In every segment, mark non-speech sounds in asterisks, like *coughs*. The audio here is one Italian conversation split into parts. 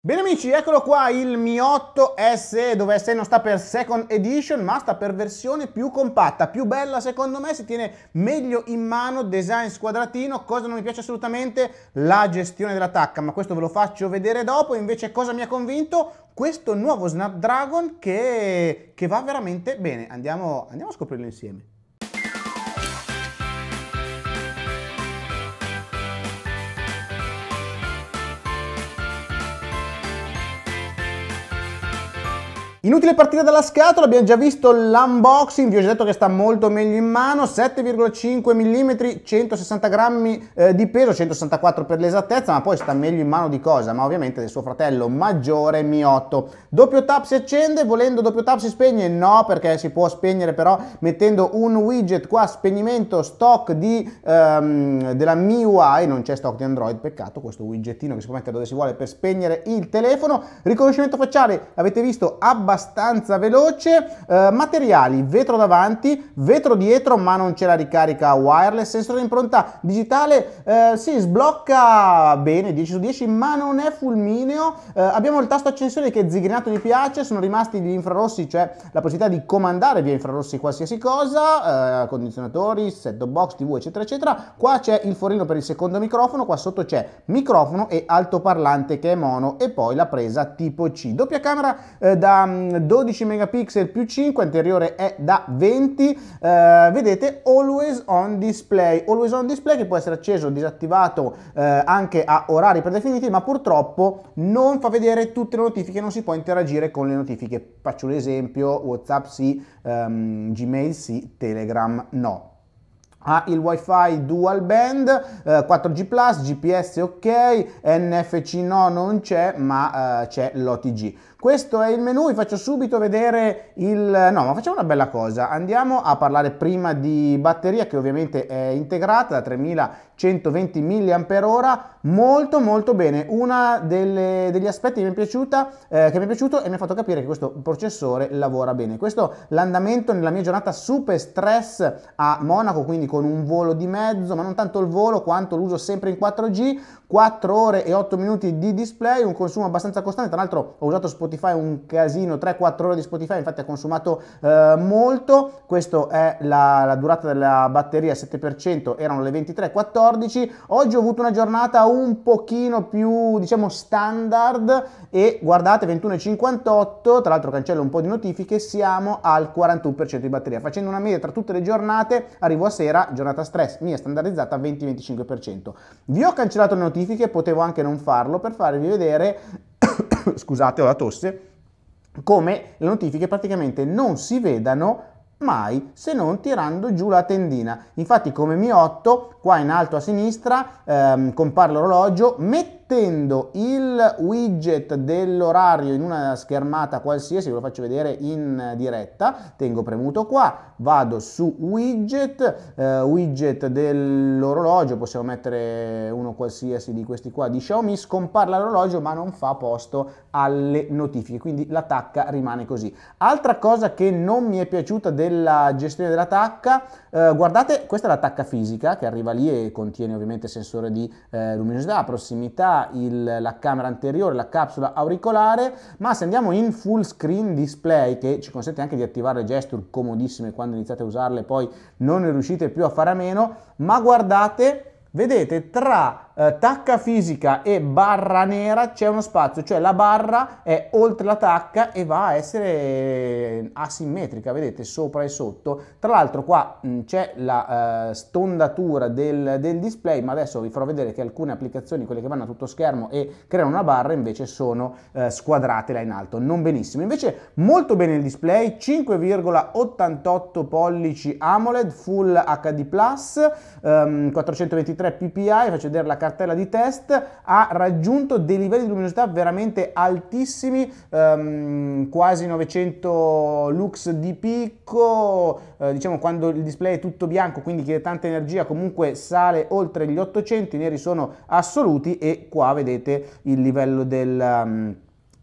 Bene amici, eccolo qua il Mi 8 SE, dove SE non sta per Second Edition, ma sta per versione più compatta, più bella secondo me, si tiene meglio in mano, design squadratino, cosa non mi piace assolutamente? La gestione dell'attacca, ma questo ve lo faccio vedere dopo, invece cosa mi ha convinto? Questo nuovo Snapdragon che, che va veramente bene, andiamo, andiamo a scoprirlo insieme. Inutile partire dalla scatola, abbiamo già visto l'unboxing, vi ho già detto che sta molto meglio in mano, 7,5 mm, 160 grammi eh, di peso, 164 per l'esattezza, ma poi sta meglio in mano di cosa? Ma ovviamente del suo fratello maggiore Mi 8. Doppio tap si accende, volendo doppio tap si spegne? No, perché si può spegnere però mettendo un widget qua, spegnimento stock di, ehm, della MIUI, non c'è stock di Android, peccato questo widgetino che si può mettere dove si vuole per spegnere il telefono. Riconoscimento facciale, avete visto, abbastanza abbastanza veloce, eh, materiali vetro davanti, vetro dietro ma non c'è la ricarica wireless, sensore impronta digitale eh, si sì, sblocca bene 10 su 10 ma non è fulmineo, eh, abbiamo il tasto accensione che zigrinato mi piace, sono rimasti gli infrarossi, cioè la possibilità di comandare via infrarossi qualsiasi cosa, eh, condizionatori, set box, tv eccetera eccetera, qua c'è il forino per il secondo microfono, qua sotto c'è microfono e altoparlante che è mono e poi la presa tipo C, doppia camera eh, da 12 megapixel più 5, anteriore è da 20, eh, vedete always on display, always on display che può essere acceso o disattivato eh, anche a orari predefiniti, ma purtroppo non fa vedere tutte le notifiche, non si può interagire con le notifiche. Faccio un esempio, WhatsApp sì, ehm, Gmail sì, Telegram no ha il wifi dual band eh, 4G gps ok NFC no non c'è ma eh, c'è l'OTG questo è il menu, vi faccio subito vedere il... No, ma facciamo una bella cosa, andiamo a parlare prima di batteria che ovviamente è integrata da 3120 mAh, molto molto bene, uno degli aspetti che mi, è piaciuta, eh, che mi è piaciuto e mi ha fatto capire che questo processore lavora bene. Questo l'andamento nella mia giornata super stress a Monaco, quindi con un volo di mezzo, ma non tanto il volo quanto l'uso sempre in 4G, 4 ore e 8 minuti di display, un consumo abbastanza costante, tra l'altro ho usato Spotify Spotify un casino, 3-4 ore di Spotify, infatti ha consumato eh, molto, questa è la, la, durata della batteria, 7%, erano le 23.14, oggi ho avuto una giornata un pochino più diciamo standard e guardate 21.58, tra l'altro cancello un po' di notifiche, siamo al 41% di batteria, facendo una media tra tutte le giornate arrivo a sera, giornata stress, mia standardizzata 20-25%. Vi ho cancellato le notifiche, potevo anche non farlo per farvi vedere *coughs* scusate ho la tosse, come le notifiche praticamente non si vedano mai se non tirando giù la tendina infatti come Mi 8 qua in alto a sinistra ehm, compare l'orologio metto mettendo il widget dell'orario in una schermata qualsiasi, ve lo faccio vedere in diretta, tengo premuto qua, vado su widget, eh, widget dell'orologio, possiamo mettere uno qualsiasi di questi qua di Xiaomi, scompare l'orologio ma non fa posto alle notifiche, quindi la tacca rimane così. Altra cosa che non mi è piaciuta della gestione della tacca, eh, guardate, questa è la tacca fisica che arriva lì e contiene ovviamente sensore di eh, luminosità, prossimità, il, la camera anteriore, la capsula auricolare, ma se andiamo in full screen display che ci consente anche di attivare le gesture comodissime quando iniziate a usarle, poi non ne riuscite più a fare a meno, ma guardate, vedete tra eh, tacca fisica e barra nera c'è uno spazio, cioè la barra è oltre la tacca e va a essere asimmetrica, vedete, sopra e sotto. Tra l'altro qua mm, c'è la eh, stondatura del, del, display, ma adesso vi farò vedere che alcune applicazioni, quelle che vanno a tutto schermo e creano una barra, invece sono eh, squadrate là in alto, non benissimo. Invece molto bene il display, 5,88 pollici AMOLED, Full HD+, ehm, 423 ppi, faccio vedere la carta cartella di test ha raggiunto dei livelli di luminosità veramente altissimi, ehm, quasi 900 lux di picco, eh, diciamo quando il display è tutto bianco, quindi chiede tanta energia, comunque sale oltre gli 800, i neri sono assoluti e qua vedete il livello del... Um,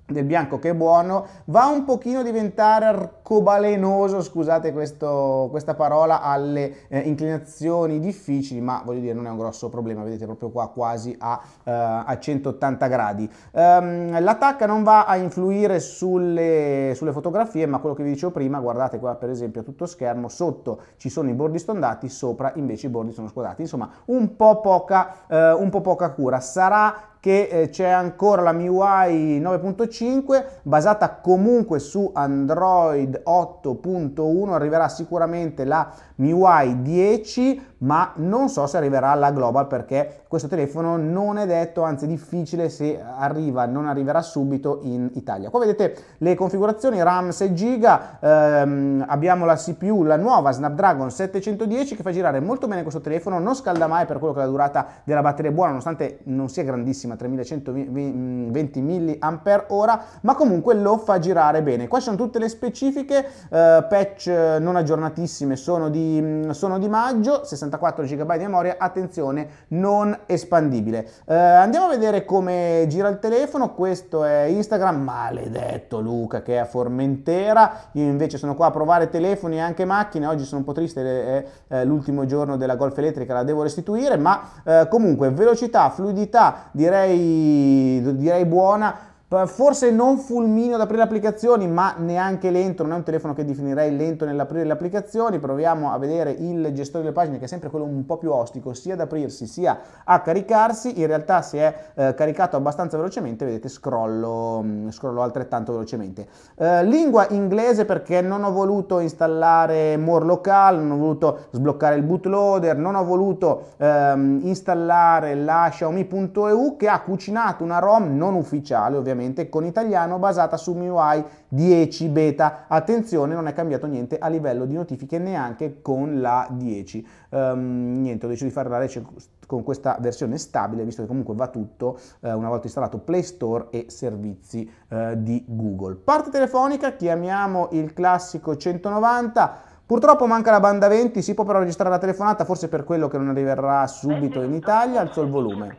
del bianco che è buono, va un pochino a diventare arcobalenoso, scusate questo, questa parola, alle eh, inclinazioni difficili, ma voglio dire non è un grosso problema, vedete proprio qua quasi a, eh, a 180 gradi. Um, ehm, L'attacca non va a influire sulle, sulle, fotografie, ma quello che vi dicevo prima, guardate qua per esempio a tutto schermo, sotto ci sono i bordi stondati, sopra invece i bordi sono squadrati, insomma un po' poca, eh, un po poca cura. Sarà che eh, c'è ancora la MIUI 9.5 basata comunque su Android 8.1 arriverà sicuramente la MIUI 10 ma non so se arriverà alla global perché questo telefono non è detto, anzi è difficile se arriva, non arriverà subito in Italia. Qua vedete le configurazioni RAM 6 GB, ehm, abbiamo la CPU, la nuova Snapdragon 710 che fa girare molto bene questo telefono, non scalda mai per quello che è la durata della batteria è buona, nonostante non sia grandissima, 3120 mAh, ma comunque lo fa girare bene. Qua ci sono tutte le specifiche, eh, patch non aggiornatissime sono di, sono di maggio, 60 64 GB di memoria, attenzione, non espandibile. Eh, andiamo a vedere come gira il telefono, questo è Instagram, maledetto Luca che è a Formentera, io invece sono qua a provare telefoni e anche macchine, oggi sono un po' triste, è l'ultimo giorno della Golf elettrica, la devo restituire, ma eh, comunque velocità, fluidità direi, direi buona, eh, forse non fulmino ad aprire le applicazioni, ma neanche lento, non è un telefono che definirei lento nell'aprire le applicazioni, proviamo a vedere il gestore delle pagine che è sempre quello un po' più ostico, sia ad aprirsi sia a caricarsi, in realtà si è eh, caricato abbastanza velocemente, vedete scrollo, mm, scrollo altrettanto velocemente. Eh, lingua inglese perché non ho voluto installare More Local, non ho voluto sbloccare il bootloader, non ho voluto ehm, installare la Xiaomi.eu che ha cucinato una ROM non ufficiale ovviamente, ovviamente con italiano basata su MIUI 10 beta. Attenzione, non è cambiato niente a livello di notifiche neanche con la 10. Um, ehm, niente, ho deciso di fare la recensione con questa versione stabile, visto che comunque va tutto eh, una volta installato Play Store e servizi eh, di Google. Parte telefonica, chiamiamo il classico 190. Purtroppo manca la banda 20, si può però registrare la telefonata, forse per quello che non arriverà subito in Italia. Alzo il volume.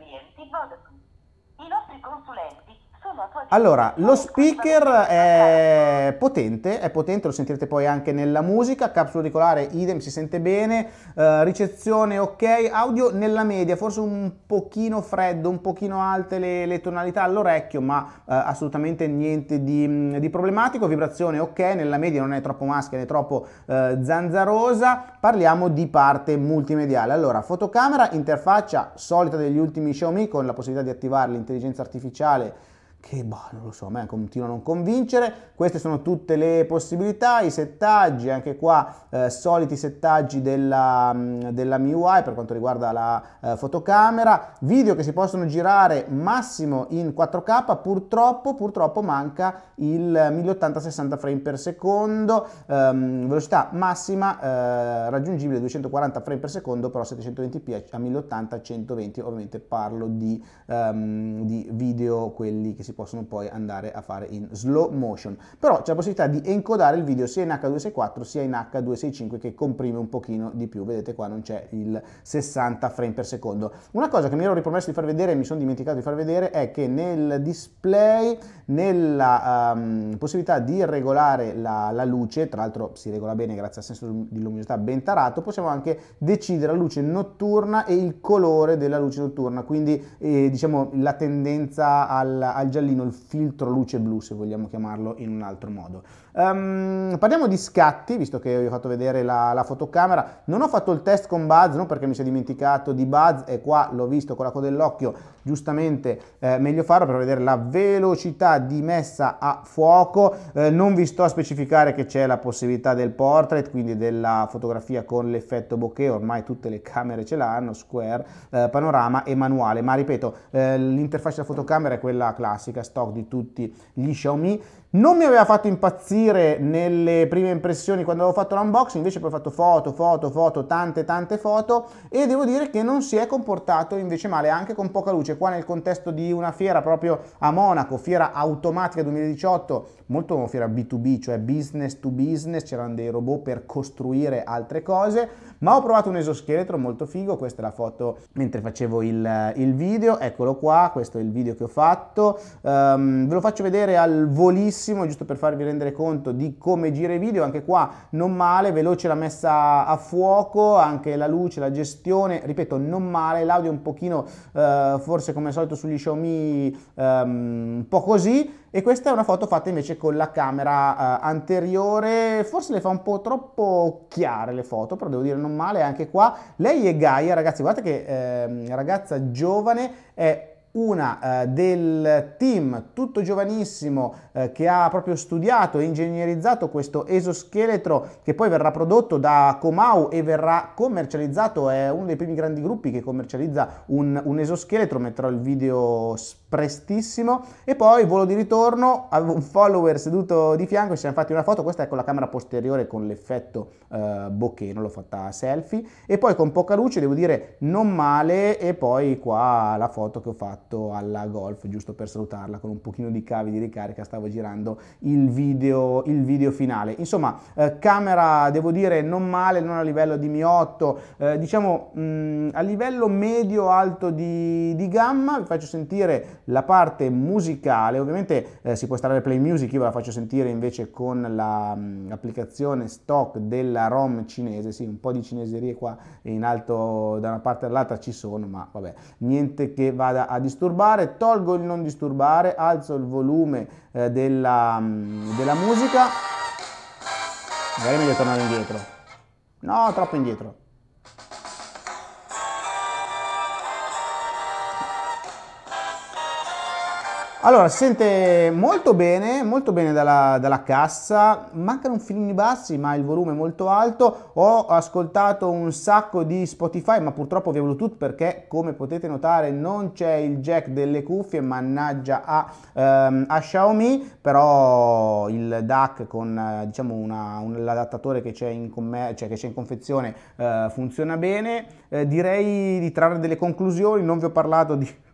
Allora, lo speaker è potente, è potente, lo sentirete poi anche nella musica, capsula auricolare idem, si sente bene, eh, ricezione ok, audio nella media, forse un pochino freddo, un pochino alte le, le tonalità all'orecchio, ma eh, assolutamente niente di, mm, di, problematico, vibrazione ok, nella media non è troppo maschera, è troppo eh, zanzarosa, parliamo di parte multimediale. Allora, fotocamera, interfaccia solita degli ultimi Xiaomi con la possibilità di attivare l'intelligenza artificiale che boh, non lo so, a me continua a non convincere. Queste sono tutte le possibilità, i settaggi, anche qua eh, soliti settaggi della, mm, della MIUI per quanto riguarda la eh, fotocamera, video che si possono girare massimo in 4K, purtroppo, purtroppo manca il 1080-60 frame per secondo, ehm, velocità massima eh, raggiungibile 240 frame per secondo, però 720p a 1080-120, ovviamente parlo di, ehm, di video quelli che si possono poi andare a fare in slow motion. Però c'è la possibilità di encodare il video sia in H264 sia in H265 che comprime un pochino di più. Vedete qua non c'è il 60 frame per secondo. Una cosa che mi ero ripromesso di far vedere e mi sono dimenticato di far vedere è che nel display, nella um, possibilità di regolare la, la luce, tra l'altro si regola bene grazie al senso di luminosità ben tarato, possiamo anche decidere la luce notturna e il colore della luce notturna, quindi eh, diciamo la tendenza al, al giallino il filtro luce blu se vogliamo chiamarlo in un altro modo Um, parliamo di scatti, visto che vi ho fatto vedere la, la, fotocamera. Non ho fatto il test con Buzz, non perché mi sia dimenticato di Buzz, e qua l'ho visto con la coda dell'occhio, giustamente eh, meglio farlo per vedere la velocità di messa a fuoco. Eh, non vi sto a specificare che c'è la possibilità del portrait, quindi della fotografia con l'effetto bokeh, ormai tutte le camere ce l'hanno, square, eh, panorama e manuale. Ma ripeto, eh, l'interfaccia della fotocamera è quella classica, stock di tutti gli Xiaomi. Non mi aveva fatto impazzire nelle prime impressioni quando avevo fatto l'unboxing, invece poi ho fatto foto, foto, foto, tante tante foto e devo dire che non si è comportato invece male, anche con poca luce. Qua nel contesto di una fiera proprio a Monaco, fiera automatica 2018, molto fiera B2B, cioè business to business, c'erano dei robot per costruire altre cose, ma ho provato un esoscheletro molto figo, questa è la foto mentre facevo il, il video, eccolo qua, questo è il video che ho fatto, um, ve lo faccio vedere al volissimo velocissimo, giusto per farvi rendere conto di come gira i video, anche qua non male, veloce la messa a fuoco, anche la luce, la gestione, ripeto non male, l'audio un pochino eh, forse come al solito sugli Xiaomi ehm, un po' così e questa è una foto fatta invece con la camera eh, anteriore, forse le fa un po' troppo chiare le foto, però devo dire non male anche qua. Lei è Gaia, ragazzi, guardate che eh, ragazza giovane è una eh, del team tutto giovanissimo eh, che ha proprio studiato e ingegnerizzato questo esoscheletro che poi verrà prodotto da Comau e verrà commercializzato, è uno dei primi grandi gruppi che commercializza un, un esoscheletro, metterò il video spazio prestissimo e poi volo di ritorno avevo un follower seduto di fianco ci siamo fatti una foto questa è con la camera posteriore con l'effetto eh, non l'ho fatta selfie e poi con poca luce devo dire non male e poi qua la foto che ho fatto alla golf giusto per salutarla con un pochino di cavi di ricarica stavo girando il video, il video finale insomma eh, camera devo dire non male non a livello di Mi 8 eh, diciamo mh, mm, a livello medio alto di, di gamma vi faccio sentire la parte musicale, ovviamente eh, si può stare play music, io ve la faccio sentire invece con mm, l'applicazione la, stock della ROM cinese, sì, un po' di cineserie qua in alto da una parte all'altra ci sono, ma vabbè, niente che vada a disturbare, tolgo il non disturbare, alzo il volume eh, della, mm, della musica, magari meglio tornare indietro, no, troppo indietro. Allora, si sente molto bene, molto bene dalla, dalla cassa, mancano un filino bassi ma il volume è molto alto, ho ascoltato un sacco di Spotify ma purtroppo via Bluetooth perché come potete notare non c'è il jack delle cuffie, mannaggia a, ehm, a Xiaomi, però il DAC con diciamo un, l'adattatore che c'è in, commer- cioè che c'è in confezione eh, funziona bene, eh, direi di trarre delle conclusioni, non vi ho parlato di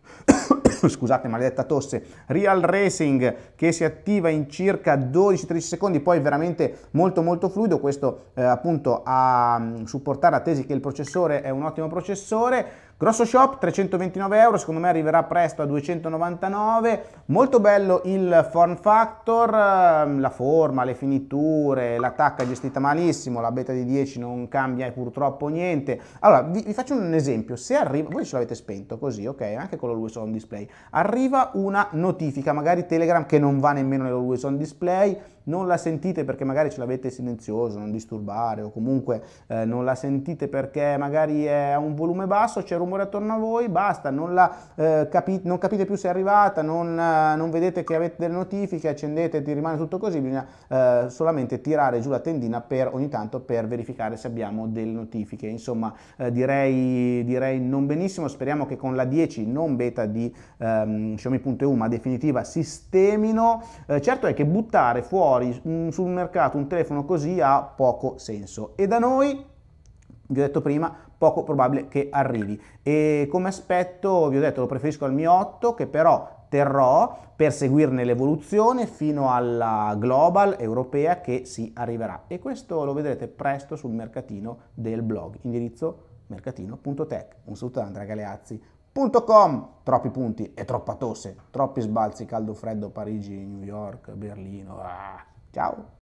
*coughs* scusate, maledetta tosse, Real Racing che si attiva in circa 12-13 secondi, poi veramente molto molto fluido, questo eh, appunto a mm, supportare la tesi che il processore è un ottimo processore, Grosso shop 329 euro, secondo me arriverà presto a 299, molto bello il form factor, ehm, la forma, le finiture, l'attacca è gestita malissimo, la beta di 10 non cambia purtroppo niente. Allora vi, vi faccio un esempio, se arriva, voi ce l'avete spento così, ok, anche con l'Always on display, arriva una notifica, magari Telegram che non va nemmeno nell'Always on display, non la sentite perché magari ce l'avete silenzioso, non disturbare o comunque eh, non la sentite perché magari è a un volume basso, c'è rumore attorno a voi, basta, non, la, eh, capi- non capite più se è arrivata, non, eh, non, vedete che avete delle notifiche, accendete, e rimane tutto così, bisogna eh, solamente tirare giù la tendina per, ogni tanto per verificare se abbiamo delle notifiche. Insomma, eh, direi, direi, non benissimo, speriamo che con la 10 non beta di ehm, Xiaomi.eu ma definitiva sistemino. Eh, certo è che buttare fuori mh, sul mercato un telefono così ha poco senso. E da noi vi ho detto prima, poco probabile che arrivi. E come aspetto, vi ho detto, lo preferisco al mio 8, che però terrò per seguirne l'evoluzione fino alla global europea che si arriverà. E questo lo vedrete presto sul mercatino del blog, indirizzo mercatino.tech. Un saluto da Andrea Galeazzi.com. Troppi punti e troppa tosse, troppi sbalzi, caldo, freddo, Parigi, New York, Berlino. Ah, ciao!